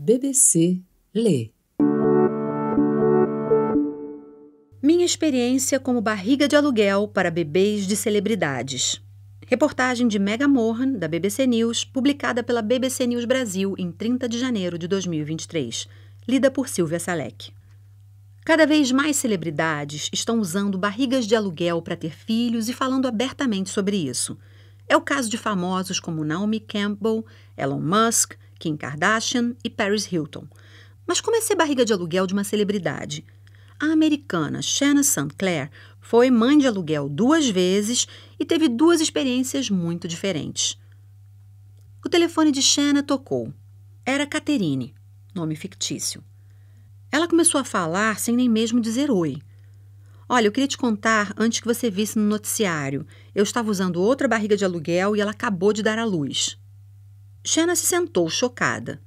BBC Lê. Minha experiência como barriga de aluguel para bebês de celebridades. Reportagem de Mega Moran da BBC News, publicada pela BBC News Brasil em 30 de janeiro de 2023. Lida por Silvia Salek. Cada vez mais celebridades estão usando barrigas de aluguel para ter filhos e falando abertamente sobre isso. É o caso de famosos como Naomi Campbell, Elon Musk, Kim Kardashian e Paris Hilton. Mas como é ser barriga de aluguel de uma celebridade? A americana Shanna St. Clair foi mãe de aluguel duas vezes e teve duas experiências muito diferentes. O telefone de Shanna tocou. Era Caterine, nome fictício. Ela começou a falar sem nem mesmo dizer oi. Olha, eu queria te contar antes que você visse no noticiário. Eu estava usando outra barriga de aluguel e ela acabou de dar à luz. Shanna se sentou chocada.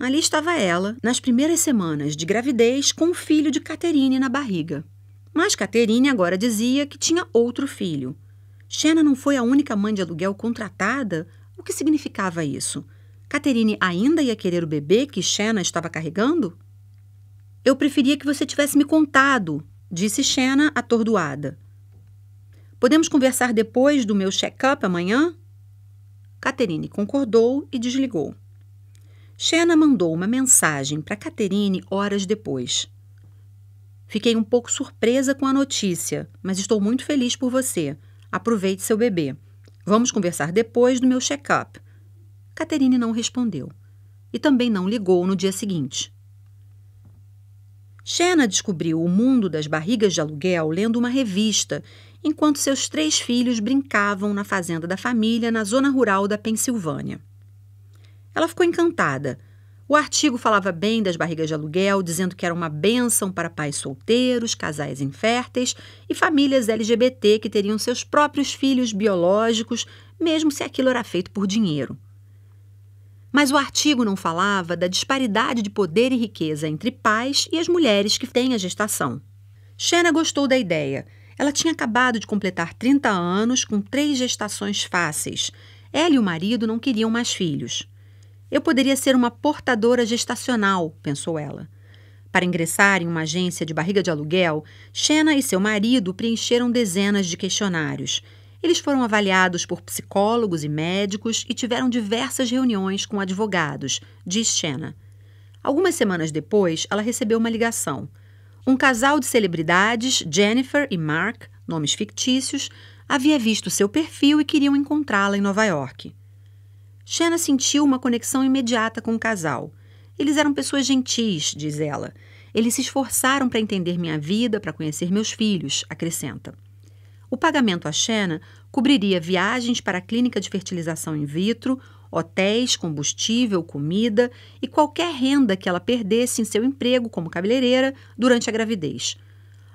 Ali estava ela, nas primeiras semanas de gravidez, com o um filho de Caterine na barriga. Mas Caterine agora dizia que tinha outro filho. Shanna não foi a única mãe de aluguel contratada? O que significava isso? Caterine ainda ia querer o bebê que Shanna estava carregando? Eu preferia que você tivesse me contado, disse Shanna, atordoada. Podemos conversar depois do meu check-up amanhã? Catherine concordou e desligou. Xena mandou uma mensagem para Catherine horas depois. Fiquei um pouco surpresa com a notícia, mas estou muito feliz por você. Aproveite seu bebê. Vamos conversar depois do meu check-up. Catherine não respondeu e também não ligou no dia seguinte. Xena descobriu o mundo das barrigas de aluguel lendo uma revista enquanto seus três filhos brincavam na fazenda da família na zona rural da Pensilvânia. Ela ficou encantada. O artigo falava bem das barrigas de aluguel, dizendo que era uma benção para pais solteiros, casais inférteis e famílias LGBT que teriam seus próprios filhos biológicos, mesmo se aquilo era feito por dinheiro. Mas o artigo não falava da disparidade de poder e riqueza entre pais e as mulheres que têm a gestação. Xena gostou da ideia ela tinha acabado de completar 30 anos com três gestações fáceis. Ela e o marido não queriam mais filhos. Eu poderia ser uma portadora gestacional, pensou ela. Para ingressar em uma agência de barriga de aluguel, Xena e seu marido preencheram dezenas de questionários. Eles foram avaliados por psicólogos e médicos e tiveram diversas reuniões com advogados, diz Xena. Algumas semanas depois, ela recebeu uma ligação. Um casal de celebridades, Jennifer e Mark, nomes fictícios, havia visto seu perfil e queriam encontrá-la em Nova York. Shanna sentiu uma conexão imediata com o casal. Eles eram pessoas gentis, diz ela. Eles se esforçaram para entender minha vida, para conhecer meus filhos, acrescenta. O pagamento a Shanna cobriria viagens para a clínica de fertilização in vitro, hotéis, combustível, comida e qualquer renda que ela perdesse em seu emprego como cabeleireira durante a gravidez.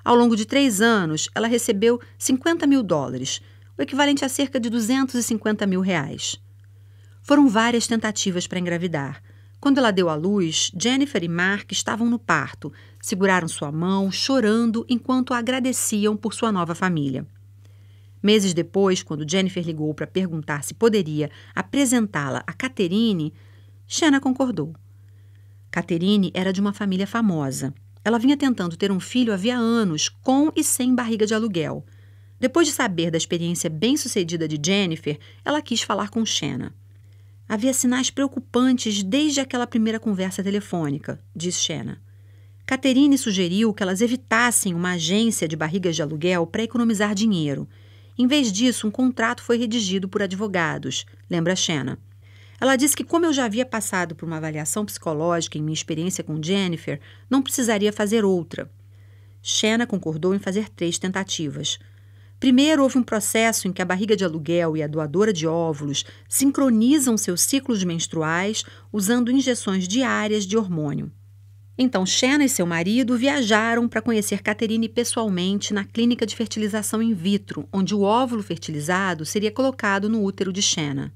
Ao longo de três anos, ela recebeu 50 mil dólares, o equivalente a cerca de 250 mil reais. Foram várias tentativas para engravidar. Quando ela deu à luz, Jennifer e Mark estavam no parto, seguraram sua mão, chorando enquanto a agradeciam por sua nova família. Meses depois, quando Jennifer ligou para perguntar se poderia apresentá-la a Catherine, Shanna concordou. Catherine era de uma família famosa. Ela vinha tentando ter um filho havia anos, com e sem barriga de aluguel. Depois de saber da experiência bem-sucedida de Jennifer, ela quis falar com Shanna. Havia sinais preocupantes desde aquela primeira conversa telefônica, disse Shanna. Catherine sugeriu que elas evitassem uma agência de barrigas de aluguel para economizar dinheiro – em vez disso, um contrato foi redigido por advogados, lembra Xena. Ela disse que, como eu já havia passado por uma avaliação psicológica em minha experiência com Jennifer, não precisaria fazer outra. Xena concordou em fazer três tentativas. Primeiro, houve um processo em que a barriga de aluguel e a doadora de óvulos sincronizam seus ciclos menstruais usando injeções diárias de hormônio. Então, Shanna e seu marido viajaram para conhecer Catherine pessoalmente na clínica de fertilização in vitro, onde o óvulo fertilizado seria colocado no útero de Shanna.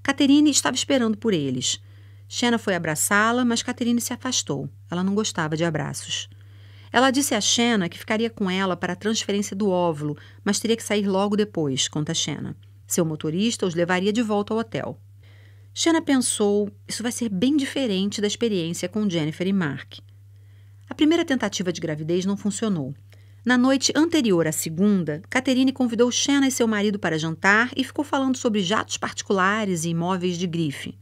Catherine estava esperando por eles. Shanna foi abraçá-la, mas Catherine se afastou. Ela não gostava de abraços. Ela disse a Shanna que ficaria com ela para a transferência do óvulo, mas teria que sair logo depois, conta Shanna. Seu motorista os levaria de volta ao hotel. Shanna pensou: isso vai ser bem diferente da experiência com Jennifer e Mark. A primeira tentativa de gravidez não funcionou. Na noite anterior à segunda, Caterine convidou Shanna e seu marido para jantar e ficou falando sobre jatos particulares e imóveis de grife.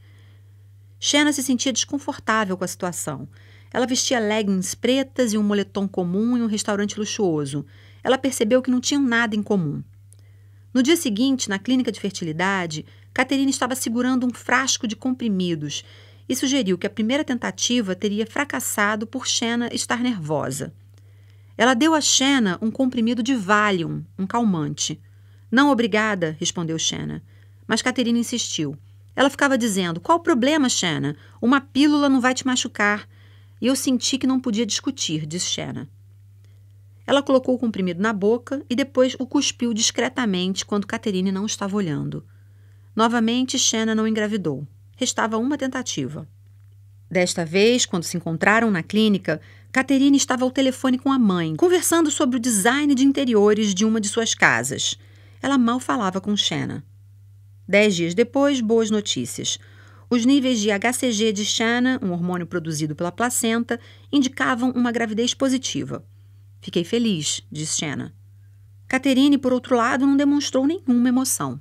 Shanna se sentia desconfortável com a situação. Ela vestia leggings pretas e um moletom comum em um restaurante luxuoso. Ela percebeu que não tinham nada em comum. No dia seguinte, na clínica de fertilidade, Caterina estava segurando um frasco de comprimidos e sugeriu que a primeira tentativa teria fracassado por Xena estar nervosa. Ela deu a Xena um comprimido de Valium, um calmante. Não obrigada, respondeu Xena. Mas Caterina insistiu. Ela ficava dizendo: Qual o problema, Xena? Uma pílula não vai te machucar. E eu senti que não podia discutir, disse Xena. Ela colocou o comprimido na boca e depois o cuspiu discretamente quando Caterine não estava olhando. Novamente, Shanna não engravidou. Restava uma tentativa. Desta vez, quando se encontraram na clínica, Caterine estava ao telefone com a mãe, conversando sobre o design de interiores de uma de suas casas. Ela mal falava com Shanna. Dez dias depois, boas notícias. Os níveis de HCG de Shanna, um hormônio produzido pela placenta, indicavam uma gravidez positiva. Fiquei feliz, disse Shanna. Caterine, por outro lado, não demonstrou nenhuma emoção.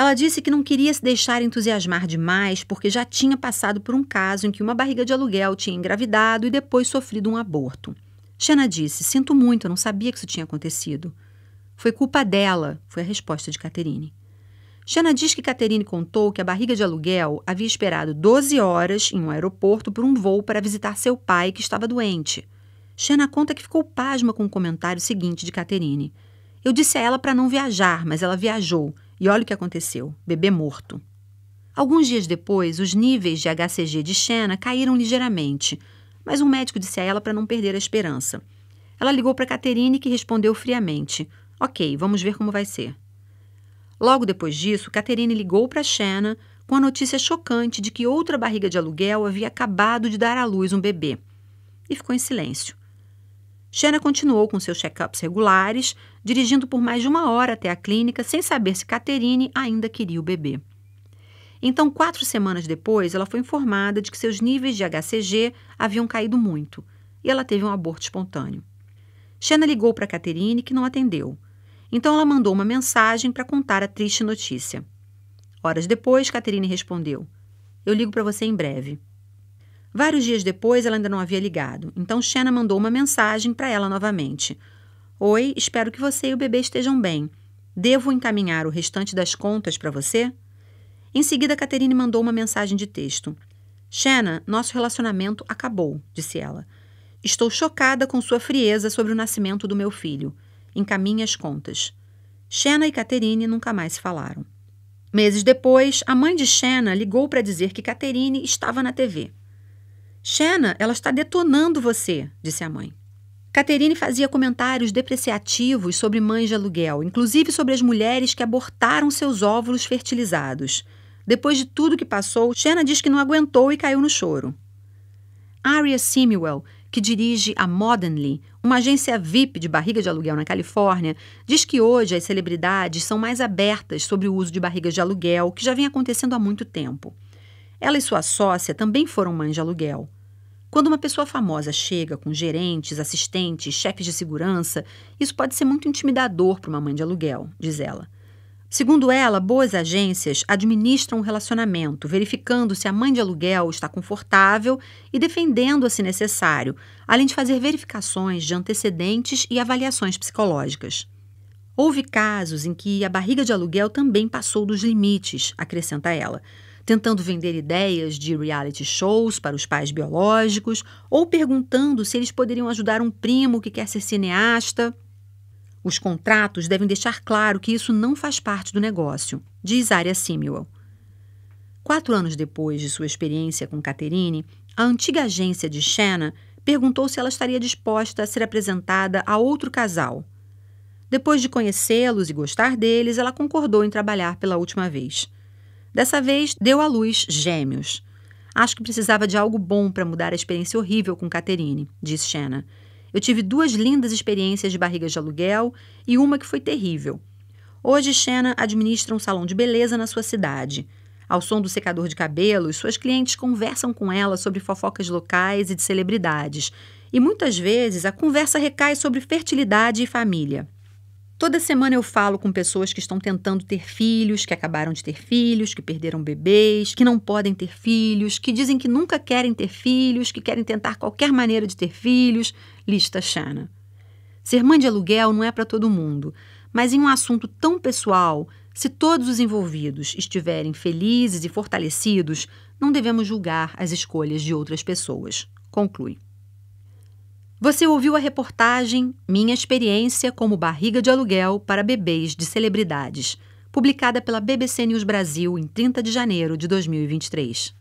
Ela disse que não queria se deixar entusiasmar demais porque já tinha passado por um caso em que uma barriga de aluguel tinha engravidado e depois sofrido um aborto. Xena disse: Sinto muito, eu não sabia que isso tinha acontecido. Foi culpa dela, foi a resposta de Caterine. Xena diz que Caterine contou que a barriga de aluguel havia esperado 12 horas em um aeroporto por um voo para visitar seu pai, que estava doente. Xena conta que ficou pasma com o comentário seguinte de Caterine. Eu disse a ela para não viajar, mas ela viajou e olha o que aconteceu: bebê morto. Alguns dias depois, os níveis de HCG de Xena caíram ligeiramente, mas um médico disse a ela para não perder a esperança. Ela ligou para Caterine, que respondeu friamente: Ok, vamos ver como vai ser. Logo depois disso, Caterine ligou para Xena com a notícia chocante de que outra barriga de aluguel havia acabado de dar à luz um bebê. E ficou em silêncio. Shanna continuou com seus check-ups regulares, dirigindo por mais de uma hora até a clínica sem saber se Caterine ainda queria o bebê. Então, quatro semanas depois, ela foi informada de que seus níveis de HCG haviam caído muito e ela teve um aborto espontâneo. Shanna ligou para Caterine, que não atendeu. Então, ela mandou uma mensagem para contar a triste notícia. Horas depois, Caterine respondeu: Eu ligo para você em breve. Vários dias depois, ela ainda não havia ligado, então Shanna mandou uma mensagem para ela novamente. Oi, espero que você e o bebê estejam bem. Devo encaminhar o restante das contas para você? Em seguida, Caterine mandou uma mensagem de texto. Shanna, nosso relacionamento acabou, disse ela. Estou chocada com sua frieza sobre o nascimento do meu filho. Encaminhe as contas. Shanna e Caterine nunca mais se falaram. Meses depois, a mãe de Shanna ligou para dizer que Caterine estava na TV. Shanna, ela está detonando você, disse a mãe. Caterine fazia comentários depreciativos sobre mães de aluguel, inclusive sobre as mulheres que abortaram seus óvulos fertilizados. Depois de tudo que passou, Shanna diz que não aguentou e caiu no choro. Aria Simwell, que dirige a Modernly, uma agência VIP de barriga de aluguel na Califórnia, diz que hoje as celebridades são mais abertas sobre o uso de barrigas de aluguel, que já vem acontecendo há muito tempo. Ela e sua sócia também foram mães de aluguel. Quando uma pessoa famosa chega com gerentes, assistentes, chefes de segurança, isso pode ser muito intimidador para uma mãe de aluguel, diz ela. Segundo ela, boas agências administram o um relacionamento, verificando se a mãe de aluguel está confortável e defendendo-a se necessário, além de fazer verificações de antecedentes e avaliações psicológicas. Houve casos em que a barriga de aluguel também passou dos limites, acrescenta ela tentando vender ideias de reality shows para os pais biológicos ou perguntando se eles poderiam ajudar um primo que quer ser cineasta. Os contratos devem deixar claro que isso não faz parte do negócio, diz Aria Simuel. Quatro anos depois de sua experiência com Caterine, a antiga agência de Shanna perguntou se ela estaria disposta a ser apresentada a outro casal. Depois de conhecê-los e gostar deles, ela concordou em trabalhar pela última vez. Dessa vez, deu à luz gêmeos. Acho que precisava de algo bom para mudar a experiência horrível com Catherine, disse Shanna. Eu tive duas lindas experiências de barrigas de aluguel e uma que foi terrível. Hoje, Shanna administra um salão de beleza na sua cidade. Ao som do secador de cabelos, suas clientes conversam com ela sobre fofocas locais e de celebridades. E muitas vezes a conversa recai sobre fertilidade e família. Toda semana eu falo com pessoas que estão tentando ter filhos, que acabaram de ter filhos, que perderam bebês, que não podem ter filhos, que dizem que nunca querem ter filhos, que querem tentar qualquer maneira de ter filhos. Lista Xana. Ser mãe de aluguel não é para todo mundo, mas em um assunto tão pessoal, se todos os envolvidos estiverem felizes e fortalecidos, não devemos julgar as escolhas de outras pessoas. Conclui. Você ouviu a reportagem Minha Experiência como Barriga de Aluguel para Bebês de Celebridades, publicada pela BBC News Brasil em 30 de janeiro de 2023.